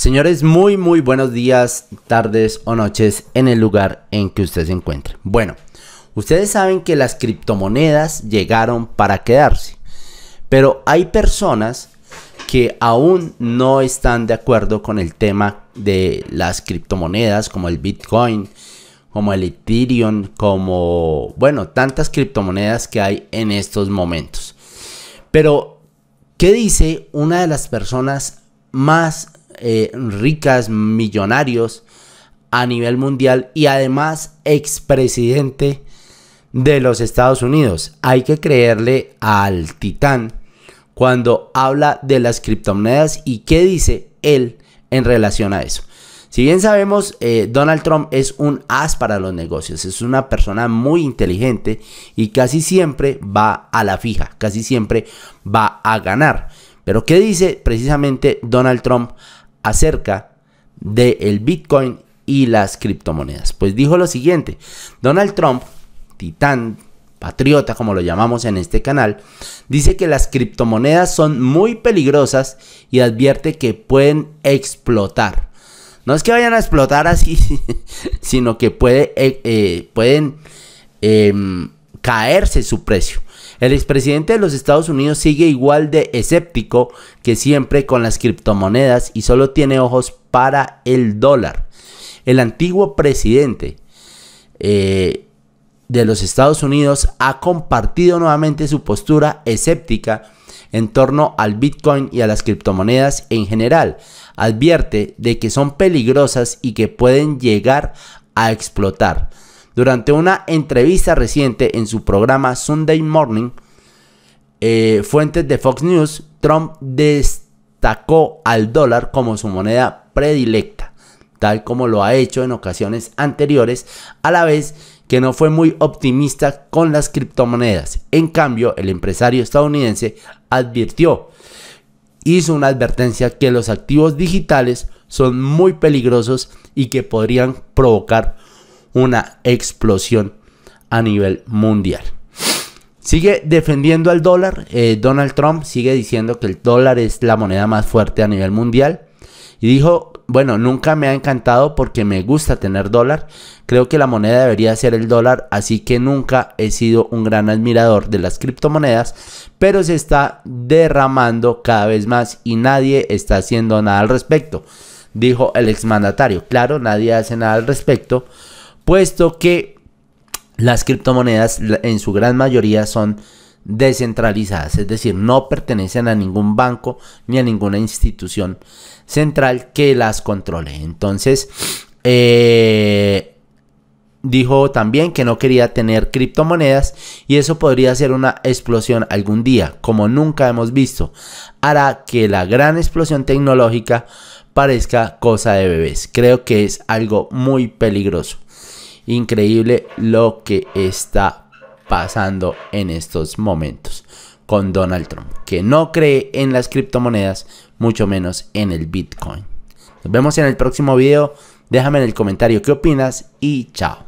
Señores, muy muy buenos días, tardes o noches en el lugar en que usted se encuentre. Bueno, ustedes saben que las criptomonedas llegaron para quedarse, pero hay personas que aún no están de acuerdo con el tema de las criptomonedas como el Bitcoin, como el Ethereum, como, bueno, tantas criptomonedas que hay en estos momentos. Pero, ¿qué dice una de las personas más eh, ricas, millonarios a nivel mundial y además expresidente de los Estados Unidos. Hay que creerle al titán cuando habla de las criptomonedas y qué dice él en relación a eso. Si bien sabemos, eh, Donald Trump es un as para los negocios, es una persona muy inteligente y casi siempre va a la fija, casi siempre va a ganar. Pero ¿qué dice precisamente Donald Trump acerca del el Bitcoin y las criptomonedas. Pues dijo lo siguiente, Donald Trump, titán patriota como lo llamamos en este canal, dice que las criptomonedas son muy peligrosas y advierte que pueden explotar. No es que vayan a explotar así, sino que puede, eh, eh, pueden em, caerse su precio. El expresidente de los Estados Unidos sigue igual de escéptico que siempre con las criptomonedas y solo tiene ojos para el dólar. El antiguo presidente eh, de los Estados Unidos ha compartido nuevamente su postura escéptica en torno al Bitcoin y a las criptomonedas en general. Advierte de que son peligrosas y que pueden llegar a explotar. Durante una entrevista reciente en su programa Sunday Morning, eh, fuentes de Fox News, Trump destacó al dólar como su moneda predilecta, tal como lo ha hecho en ocasiones anteriores, a la vez que no fue muy optimista con las criptomonedas. En cambio, el empresario estadounidense advirtió, hizo una advertencia que los activos digitales son muy peligrosos y que podrían provocar una explosión a nivel mundial. Sigue defendiendo al dólar. Eh, Donald Trump sigue diciendo que el dólar es la moneda más fuerte a nivel mundial. Y dijo, bueno, nunca me ha encantado porque me gusta tener dólar. Creo que la moneda debería ser el dólar, así que nunca he sido un gran admirador de las criptomonedas, pero se está derramando cada vez más y nadie está haciendo nada al respecto, dijo el exmandatario. Claro, nadie hace nada al respecto puesto que las criptomonedas en su gran mayoría son descentralizadas, es decir, no pertenecen a ningún banco ni a ninguna institución central que las controle. Entonces, eh, dijo también que no quería tener criptomonedas y eso podría ser una explosión algún día, como nunca hemos visto. Hará que la gran explosión tecnológica parezca cosa de bebés. Creo que es algo muy peligroso. Increíble lo que está pasando en estos momentos con Donald Trump, que no cree en las criptomonedas, mucho menos en el Bitcoin. Nos vemos en el próximo video. Déjame en el comentario qué opinas y chao.